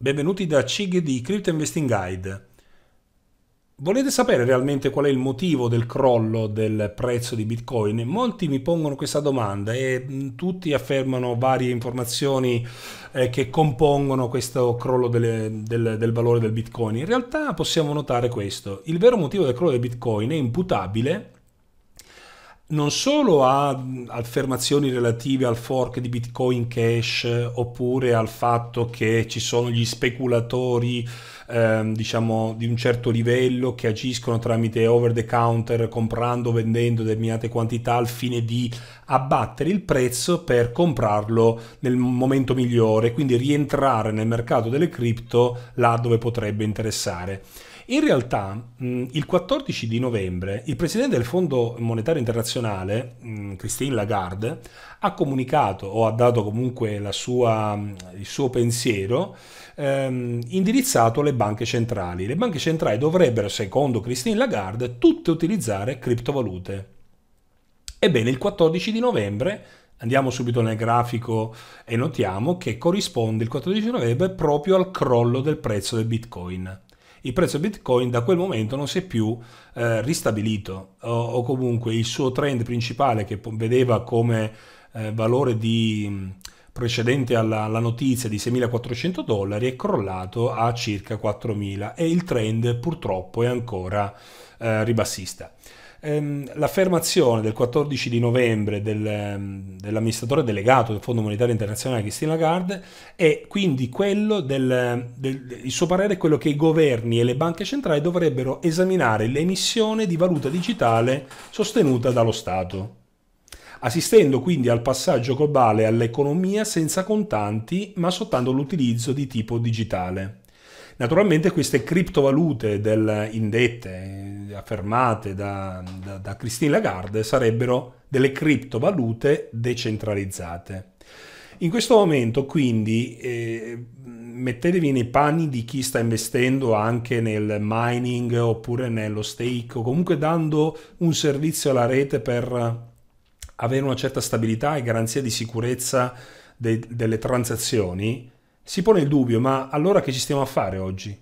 Benvenuti da CIG di Crypto Investing Guide. Volete sapere realmente qual è il motivo del crollo del prezzo di Bitcoin? Molti mi pongono questa domanda e mm, tutti affermano varie informazioni eh, che compongono questo crollo delle, del, del valore del Bitcoin. In realtà possiamo notare questo. Il vero motivo del crollo del Bitcoin è imputabile non solo a affermazioni relative al fork di Bitcoin Cash oppure al fatto che ci sono gli speculatori ehm, diciamo di un certo livello che agiscono tramite over the counter comprando vendendo determinate quantità al fine di abbattere il prezzo per comprarlo nel momento migliore quindi rientrare nel mercato delle cripto là dove potrebbe interessare in realtà, mm, il 14 di novembre, il presidente del Fondo Monetario Internazionale, mm, Christine Lagarde, ha comunicato o ha dato comunque sua, mm, il suo pensiero ehm, indirizzato alle banche centrali. Le banche centrali dovrebbero, secondo Christine Lagarde, tutte utilizzare criptovalute. Ebbene, il 14 di novembre Andiamo subito nel grafico e notiamo che corrisponde il 14 novembre proprio al crollo del prezzo del Bitcoin il prezzo Bitcoin da quel momento non si è più eh, ristabilito o, o, comunque il suo trend principale che vedeva come eh, valore di, mm, precedente alla, alla, notizia di 6.400 dollari è crollato a circa 4.000 e il trend purtroppo è ancora eh, ribassista ehm, l'affermazione del 14 di novembre del, ehm, dell'amministratore delegato del Fondo Monetario Internazionale Christine Lagarde è quindi quello del, del, il suo parere è quello che i governi e le banche centrali dovrebbero esaminare l'emissione di valuta digitale sostenuta dallo Stato assistendo quindi al passaggio globale all'economia senza contanti ma soltanto l'utilizzo di tipo digitale. Naturalmente queste criptovalute del, indette, affermate da, da, da Christine Lagarde, sarebbero delle criptovalute decentralizzate. In questo momento quindi eh, mettetevi nei panni di chi sta investendo anche nel mining oppure nello stake o comunque dando un servizio alla rete per avere una certa stabilità e garanzia di sicurezza de delle transazioni si pone il dubbio, ma allora che ci stiamo a fare oggi?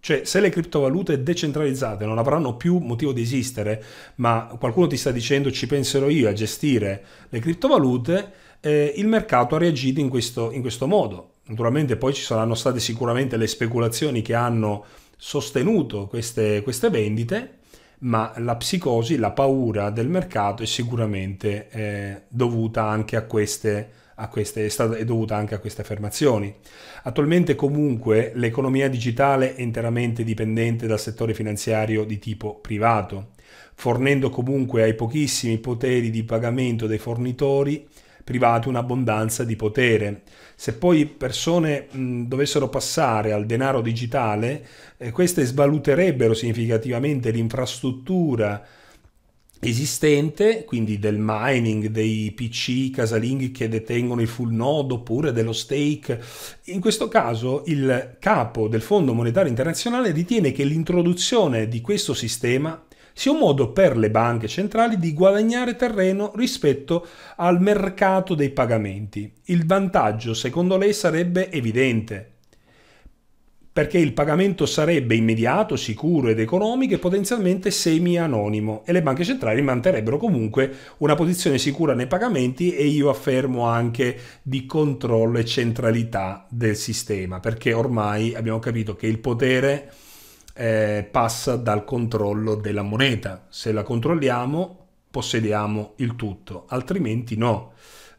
Cioè, se le criptovalute decentralizzate non avranno più motivo di esistere, ma qualcuno ti sta dicendo ci penserò io a gestire le criptovalute, eh, il mercato ha reagito in questo, in questo modo. Naturalmente poi ci saranno state sicuramente le speculazioni che hanno sostenuto queste, queste vendite, ma la psicosi, la paura del mercato è sicuramente eh, dovuta anche a queste queste, è dovuta anche a queste affermazioni. Attualmente comunque l'economia digitale è interamente dipendente dal settore finanziario di tipo privato, fornendo comunque ai pochissimi poteri di pagamento dei fornitori privati un'abbondanza di potere. Se poi persone mh, dovessero passare al denaro digitale, eh, queste svaluterebbero significativamente l'infrastruttura esistente, quindi del mining dei PC casalinghi che detengono il full node oppure dello stake. In questo caso il capo del Fondo Monetario Internazionale ritiene che l'introduzione di questo sistema sia un modo per le banche centrali di guadagnare terreno rispetto al mercato dei pagamenti. Il vantaggio, secondo lei, sarebbe evidente, perché il pagamento sarebbe immediato, sicuro ed economico e potenzialmente semi-anonimo e le banche centrali manterrebbero comunque una posizione sicura nei pagamenti e io affermo anche di controllo e centralità del sistema, perché ormai abbiamo capito che il potere eh, passa dal controllo della moneta. Se la controlliamo, possediamo il tutto, altrimenti no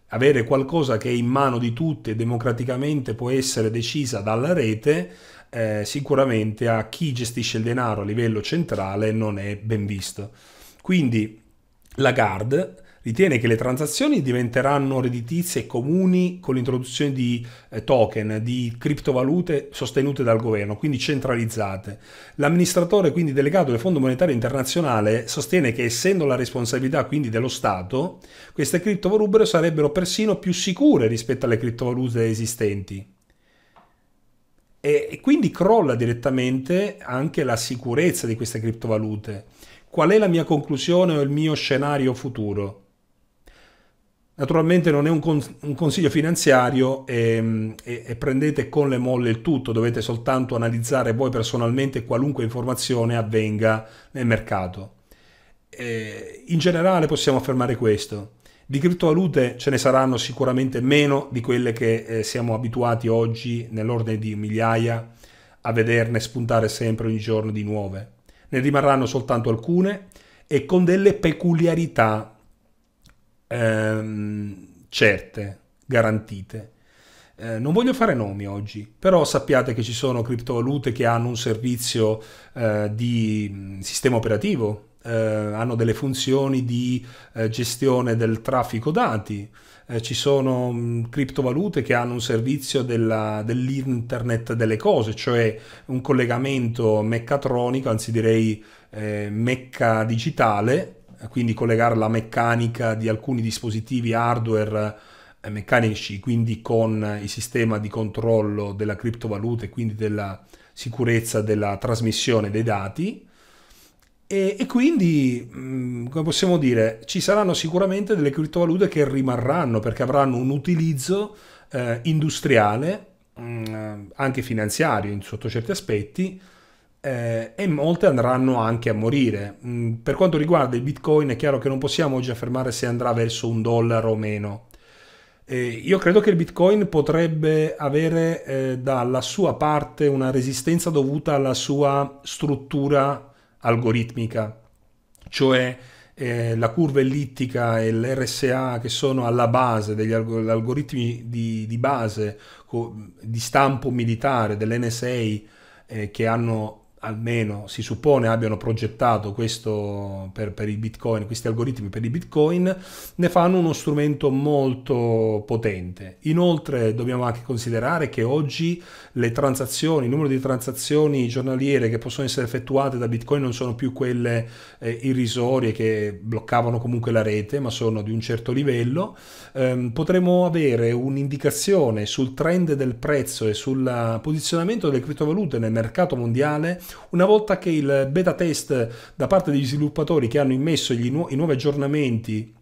avere qualcosa che è in mano di tutti e democraticamente può essere decisa dalla rete eh, sicuramente a chi gestisce il denaro a livello centrale non è ben visto. Quindi Lagarde ritiene che le transazioni diventeranno redditizie comuni con l'introduzione di eh, token, di criptovalute sostenute dal governo, quindi centralizzate. L'amministratore quindi delegato del Fondo Monetario Internazionale sostiene che essendo la responsabilità quindi dello Stato, queste criptovalute sarebbero persino più sicure rispetto alle criptovalute esistenti e quindi crolla direttamente anche la sicurezza di queste criptovalute. Qual è la mia conclusione o il mio scenario futuro? Naturalmente non è un, cons- un consiglio finanziario e, ehm, e, e, prendete con le molle il tutto, dovete soltanto analizzare voi personalmente qualunque informazione avvenga nel mercato. E eh, in generale possiamo affermare questo. Di criptovalute ce ne saranno sicuramente meno di quelle che eh, siamo abituati oggi nell'ordine di migliaia a vederne spuntare sempre ogni giorno di nuove. Ne rimarranno soltanto alcune e con delle peculiarità ehm, certe, garantite. Eh, non voglio fare nomi oggi, però sappiate che ci sono criptovalute che hanno un servizio eh, di mm, sistema operativo, eh, hanno delle funzioni di eh, gestione del traffico dati, eh, ci sono mh, mm, criptovalute che hanno un servizio dell'internet delle cose, cioè un collegamento meccatronico, anzi direi eh, mecca digitale, eh, quindi collegare la meccanica di alcuni dispositivi hardware meccanici, quindi con il sistema di controllo della criptovaluta e quindi della sicurezza della trasmissione dei dati e, e quindi, mm, come possiamo dire, ci saranno sicuramente delle criptovalute che rimarranno perché avranno un utilizzo eh, industriale, mh, mm, anche finanziario sotto certi aspetti, eh, e molte andranno anche a morire. Mh, mm, per quanto riguarda il Bitcoin è chiaro che non possiamo oggi affermare se andrà verso un dollaro o meno. Eh, io credo che il Bitcoin potrebbe avere eh, dalla sua parte una resistenza dovuta alla sua struttura algoritmica, cioè eh, la curva ellittica e l'RSA che sono alla base degli algoritmi di, di base di stampo militare dell'NSA eh, che hanno almeno si suppone abbiano progettato questo per, per i bitcoin, questi algoritmi per i bitcoin, ne fanno uno strumento molto potente. Inoltre dobbiamo anche considerare che oggi le transazioni, il numero di transazioni giornaliere che possono essere effettuate da bitcoin non sono più quelle eh, irrisorie che bloccavano comunque la rete, ma sono di un certo livello. Eh, potremo avere un'indicazione sul trend del prezzo e sul posizionamento delle criptovalute nel mercato mondiale una volta che il beta test da parte degli sviluppatori che hanno immesso nu i nuovi aggiornamenti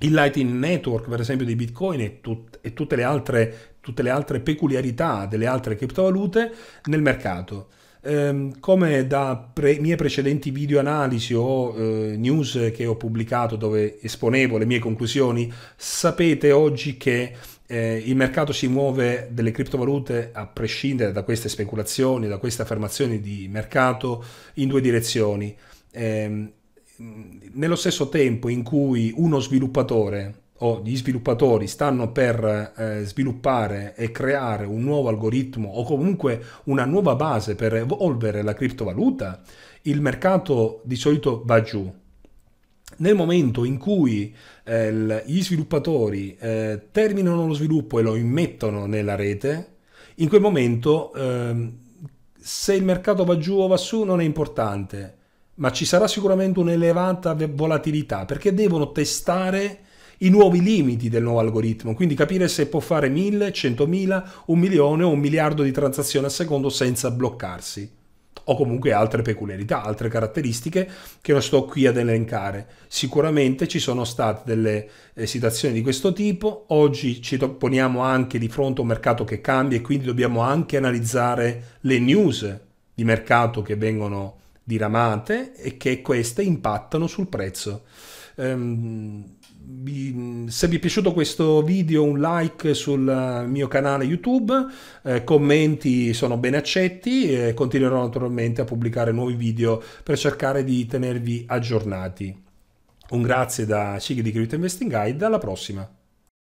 il Lightning Network, per esempio, di Bitcoin e, tut e tutte, le altre, tutte le altre peculiarità delle altre criptovalute nel mercato ehm, come da pre mie precedenti video analisi o eh, news che ho pubblicato dove esponevo le mie conclusioni, sapete oggi che eh, il mercato si muove delle criptovalute a prescindere da queste speculazioni, da queste affermazioni di mercato in due direzioni. Eh, nello stesso tempo in cui uno sviluppatore o gli sviluppatori stanno per eh, sviluppare e creare un nuovo algoritmo o comunque una nuova base per evolvere la criptovaluta, il mercato di solito va giù nel momento in cui eh, gli sviluppatori eh, terminano lo sviluppo e lo immettono nella rete, in quel momento eh, se il mercato va giù o va su non è importante, ma ci sarà sicuramente un'elevata volatilità perché devono testare i nuovi limiti del nuovo algoritmo, quindi capire se può fare 1000, 100.000, un milione o un miliardo di transazioni al secondo senza bloccarsi o comunque altre peculiarità, altre caratteristiche che non sto qui ad elencare. Sicuramente ci sono state delle eh, situazioni di questo tipo, oggi ci poniamo anche di fronte a un mercato che cambia e quindi dobbiamo anche analizzare le news di mercato che vengono diramate e che queste impattano sul prezzo. Ehm, se vi è piaciuto questo video un like sul mio canale YouTube, eh, commenti sono ben accetti e continuerò naturalmente a pubblicare nuovi video per cercare di tenervi aggiornati. Un grazie da Cighi di Crypto Investing Guide, alla prossima!